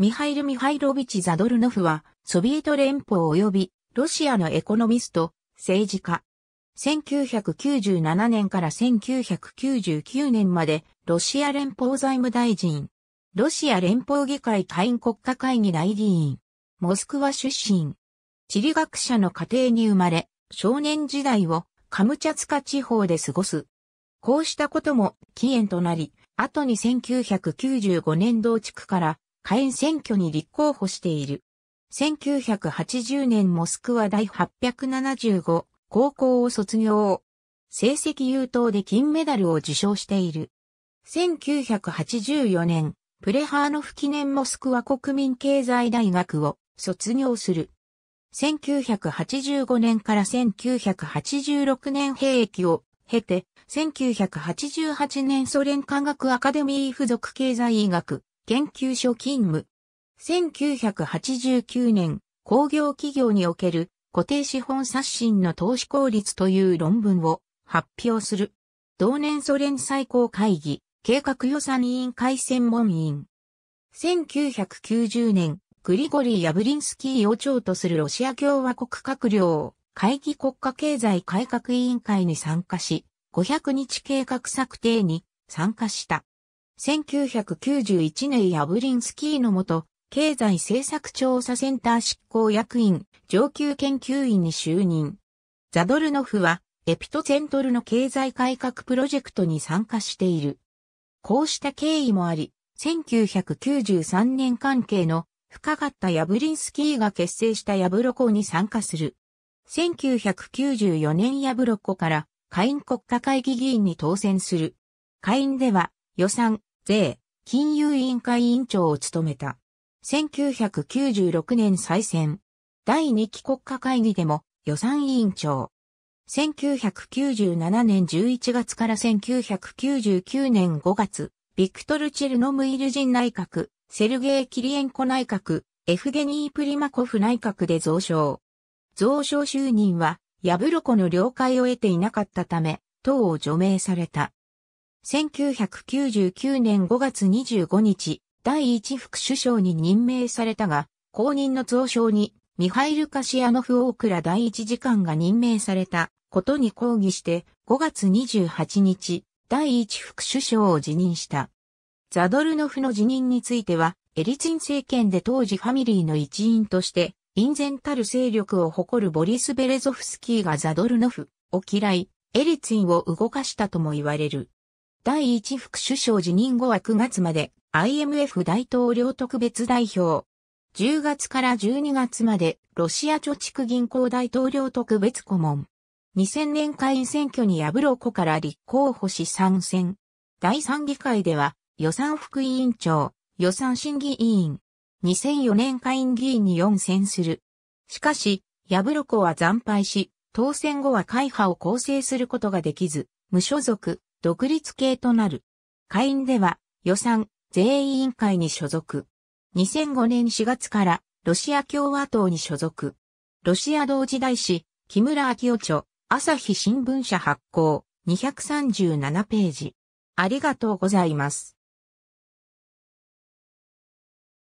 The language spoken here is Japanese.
ミハイル・ミハイロビチ・ザドルノフは、ソビエト連邦及び、ロシアのエコノミスト、政治家。1997年から1999年まで、ロシア連邦財務大臣。ロシア連邦議会下院国家会議大議員。モスクワ出身。地理学者の家庭に生まれ、少年時代をカムチャツカ地方で過ごす。こうしたことも起源となり、後に1995年同地区から下院選挙に立候補している。1980年モスクワ第875高校を卒業。成績優等で金メダルを受賞している。1984年、プレハーノフ記念モスクワ国民経済大学を卒業する。1985年から1986年兵役を経て、1988年ソ連科学アカデミー付属経済医学研究所勤務。1989年、工業企業における固定資本刷新の投資効率という論文を発表する。同年ソ連最高会議、計画予算委員会専門委員。1990年、グリゴリー・ヤブリンスキーを長とするロシア共和国閣僚会議国家経済改革委員会に参加し、500日計画策定に参加した。1991年ヤブリンスキーのもと、経済政策調査センター執行役員、上級研究員に就任。ザドルノフは、エピトセントルの経済改革プロジェクトに参加している。こうした経緯もあり、1993年関係の深かったヤブリンスキーが結成したヤブロコに参加する。1994年ヤブロコから会員国家会議議員に当選する。会員では予算、税、金融委員会委員長を務めた。1996年再選。第2期国家会議でも予算委員長。1997年11月から1999年5月、ビクトル・チェルノムイル人内閣、セルゲイ・キリエンコ内閣、エフゲニー・プリマコフ内閣で増床。増床就任は、ヤブロコの了解を得ていなかったため、党を除名された。1999年5月25日、第一副首相に任命されたが、後任の増将に、ミハイル・カシアノフ・オークラ第一次官が任命されたことに抗議して、5月28日、第一副首相を辞任した。ザドルノフの辞任については、エリツィン政権で当時ファミリーの一員として、隠然たる勢力を誇るボリス・ベレゾフスキーがザドルノフを嫌い、エリツィンを動かしたとも言われる。第一副首相辞任後は9月まで IMF 大統領特別代表。10月から12月までロシア貯蓄銀行大統領特別顧問。2000年会員選挙にヤブロコから立候補し参戦。第3議会では予算副委員長、予算審議委員。2004年会員議員に4選する。しかし、ヤブロコは惨敗し、当選後は会派を構成することができず、無所属、独立系となる。下院では予算税委員会に所属。2005年4月からロシア共和党に所属。ロシア同時代史、木村明夫著、朝日新聞社発行、237ページ。ありがとうございます。